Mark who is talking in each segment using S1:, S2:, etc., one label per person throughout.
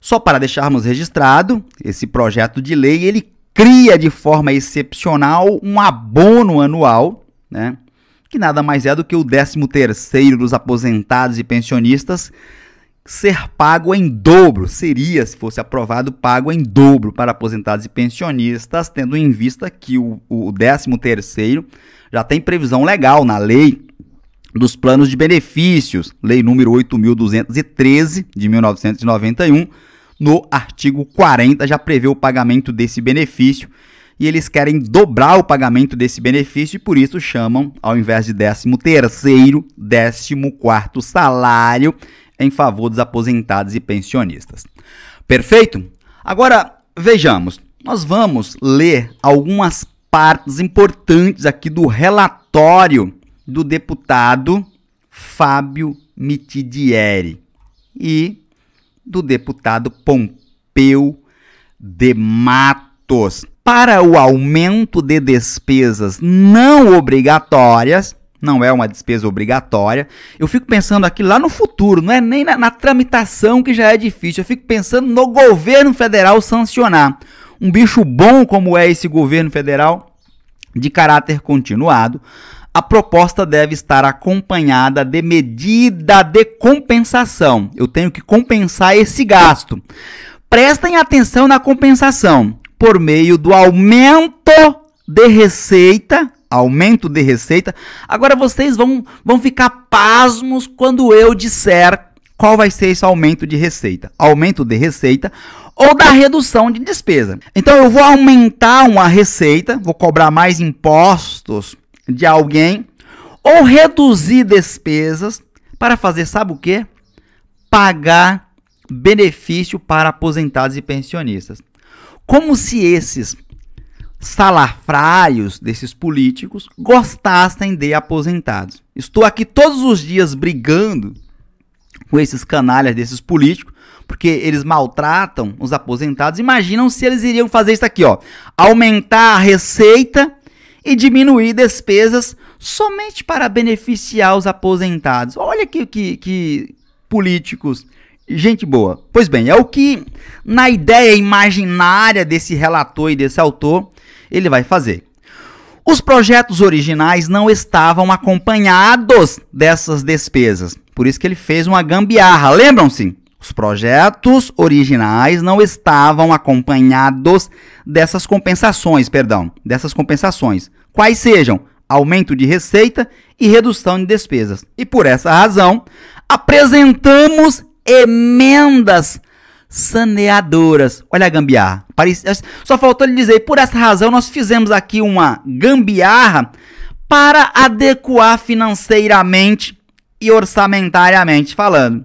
S1: Só para deixarmos registrado, esse projeto de lei ele cria de forma excepcional um abono anual, né? que nada mais é do que o 13 dos aposentados e pensionistas ser pago em dobro, seria, se fosse aprovado, pago em dobro para aposentados e pensionistas, tendo em vista que o, o 13 já tem previsão legal na lei dos planos de benefícios, lei número 8213 de 1991, no artigo 40 já prevê o pagamento desse benefício e eles querem dobrar o pagamento desse benefício e por isso chamam, ao invés de 13 terceiro, 14 quarto salário em favor dos aposentados e pensionistas. Perfeito? Agora vejamos, nós vamos ler algumas partes importantes aqui do relatório do deputado Fábio Mitidieri e do deputado Pompeu de Matos para o aumento de despesas não obrigatórias, não é uma despesa obrigatória. Eu fico pensando aqui lá no futuro, não é nem na, na, tramitação que já é difícil. Eu fico pensando no governo federal sancionar. Um bicho bom como é esse governo federal, de caráter continuado, a proposta deve estar acompanhada de medida de compensação. Eu tenho que compensar esse gasto. Prestem atenção na compensação por meio do aumento de receita aumento de receita. Agora vocês vão, vão ficar pasmos quando eu disser qual vai ser esse aumento de receita. Aumento de receita ou da redução de despesa. Então eu vou aumentar uma receita, vou cobrar mais impostos de alguém ou reduzir despesas para fazer, sabe o que Pagar benefício para aposentados e pensionistas. Como se esses salafrários desses políticos gostassem de aposentados. Estou aqui todos os dias brigando com esses canalhas desses políticos, porque eles maltratam os aposentados. Imaginam se eles iriam fazer isso aqui, ó, aumentar a receita e diminuir despesas somente para beneficiar os aposentados. Olha que, que, que políticos gente boa. Pois bem, é o que na ideia imaginária desse relator e desse autor ele vai fazer. Os projetos originais não estavam acompanhados dessas despesas, por isso que ele fez uma gambiarra. Lembram-se? Os projetos originais não estavam acompanhados dessas compensações, perdão, dessas compensações, quais sejam aumento de receita e redução de despesas. E por essa razão, apresentamos emendas saneadoras. Olha a gambiarra. Só faltou lhe dizer, por essa razão nós fizemos aqui uma gambiarra para adequar financeiramente e orçamentariamente falando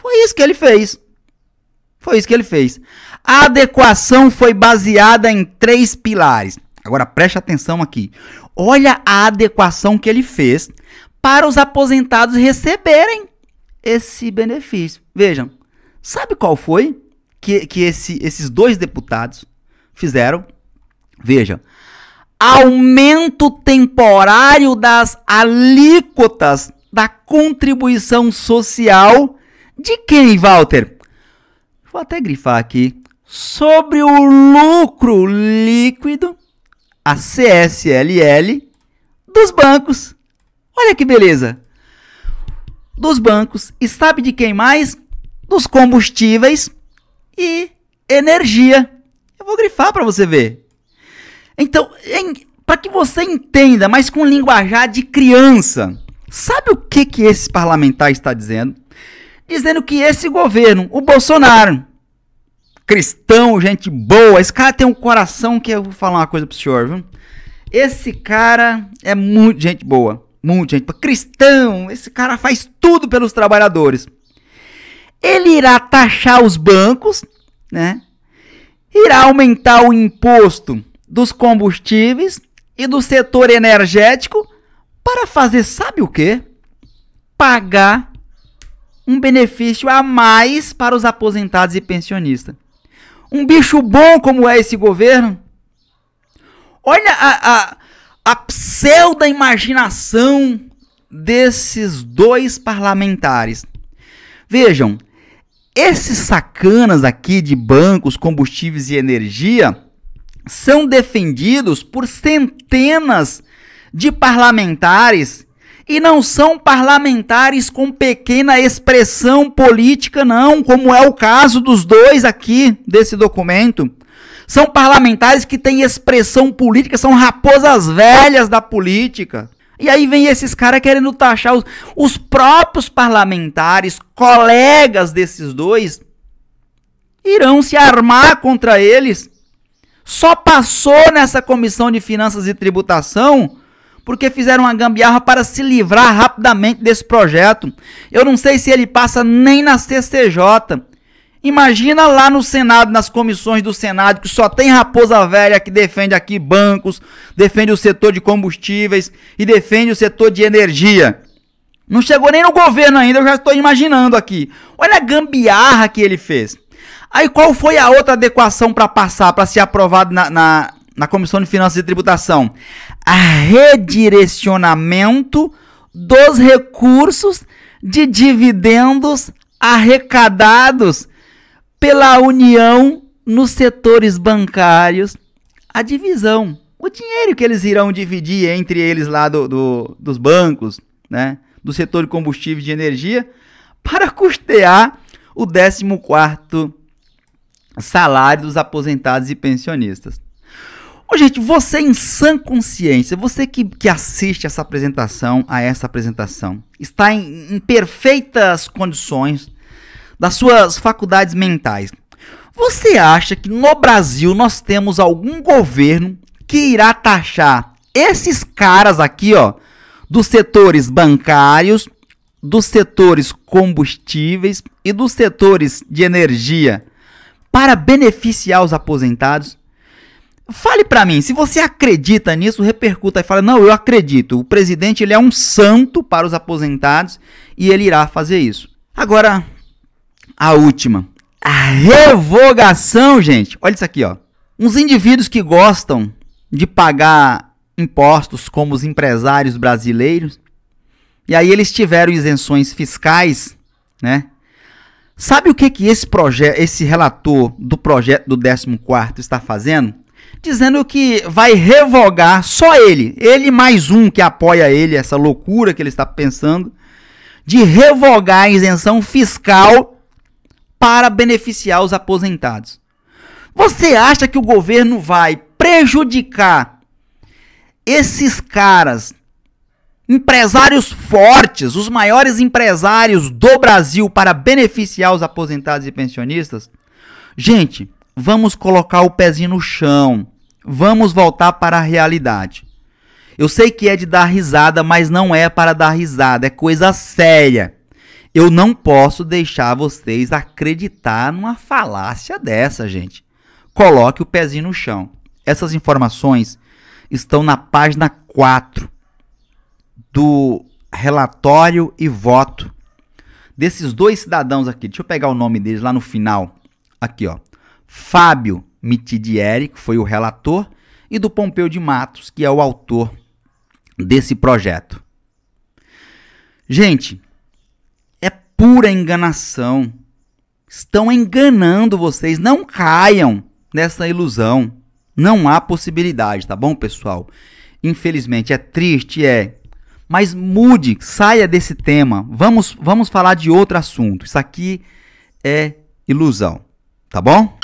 S1: foi isso que ele fez. Foi isso que ele fez. A adequação foi baseada em três pilares. Agora preste atenção aqui. Olha a adequação que ele fez para os aposentados receberem esse benefício. Vejam, sabe qual foi que, que esse, esses dois deputados fizeram? Veja, aumento temporário das alíquotas da contribuição social de quem, Walter? Vou até grifar aqui. Sobre o lucro líquido, a CSLL, dos bancos. Olha que beleza! Dos bancos. E sabe de quem mais? Dos combustíveis e energia. Eu vou grifar para você ver. Então, para que você entenda, mas com linguajar de criança, sabe o que, que esse parlamentar está dizendo? dizendo que esse governo, o Bolsonaro, cristão, gente boa, esse cara tem um coração que eu vou falar uma coisa pro senhor, viu? Esse cara é muito gente boa, muito gente boa, cristão, esse cara faz tudo pelos trabalhadores. Ele irá taxar os bancos, né? Irá aumentar o imposto dos combustíveis e do setor energético para fazer sabe o quê? Pagar um benefício a mais para os aposentados e pensionistas. Um bicho bom como é esse governo. Olha a, a, a pseudo-imaginação desses dois parlamentares. Vejam, esses sacanas aqui de bancos, combustíveis e energia são defendidos por centenas de parlamentares e não são parlamentares com pequena expressão política, não, como é o caso dos dois aqui desse documento. São parlamentares que têm expressão política, são raposas velhas da política. E aí vem esses caras querendo taxar os, os próprios parlamentares, colegas desses dois, irão se armar contra eles. Só passou nessa comissão de finanças e tributação porque fizeram uma gambiarra para se livrar rapidamente desse projeto. Eu não sei se ele passa nem na CCJ. Imagina lá no Senado, nas comissões do Senado, que só tem raposa velha que defende aqui bancos, defende o setor de combustíveis e defende o setor de energia. Não chegou nem no governo ainda, eu já estou imaginando aqui. Olha a gambiarra que ele fez. Aí qual foi a outra adequação para passar, para ser aprovado na, na, na Comissão de Finanças e Tributação a redirecionamento dos recursos de dividendos arrecadados pela União nos setores bancários, a divisão, o dinheiro que eles irão dividir entre eles lá do, do dos bancos, né, do setor de combustíveis e de energia, para custear o 14 salário dos aposentados e pensionistas. Ô, gente, você em sã consciência, você que, que assiste essa apresentação, a essa apresentação, está em, em perfeitas condições das suas faculdades mentais. Você acha que no Brasil nós temos algum governo que irá taxar esses caras aqui, ó, dos setores bancários, dos setores combustíveis e dos setores de energia para beneficiar os aposentados? Fale para mim, se você acredita nisso, repercuta e fala: "Não, eu acredito. O presidente ele é um santo para os aposentados e ele irá fazer isso". Agora a última, a revogação, gente. Olha isso aqui, ó. Uns indivíduos que gostam de pagar impostos como os empresários brasileiros, e aí eles tiveram isenções fiscais, né? Sabe o que que esse projeto, esse relator do projeto do 14 está fazendo? dizendo que vai revogar só ele, ele mais um que apoia ele, essa loucura que ele está pensando, de revogar a isenção fiscal para beneficiar os aposentados. Você acha que o governo vai prejudicar esses caras, empresários fortes, os maiores empresários do Brasil, para beneficiar os aposentados e pensionistas? Gente, Vamos colocar o pezinho no chão. Vamos voltar para a realidade. Eu sei que é de dar risada, mas não é para dar risada, é coisa séria. Eu não posso deixar vocês acreditar numa falácia dessa, gente. Coloque o pezinho no chão. Essas informações estão na página 4 do relatório e voto desses dois cidadãos aqui. Deixa eu pegar o nome deles lá no final. Aqui, ó. Fábio Mitidieri, que foi o relator, e do Pompeu de Matos, que é o autor desse projeto. Gente, é pura enganação. Estão enganando vocês. Não caiam nessa ilusão. Não há possibilidade, tá bom, pessoal? Infelizmente, é triste, é. Mas mude, saia desse tema. Vamos, vamos falar de outro assunto. Isso aqui é ilusão, tá bom?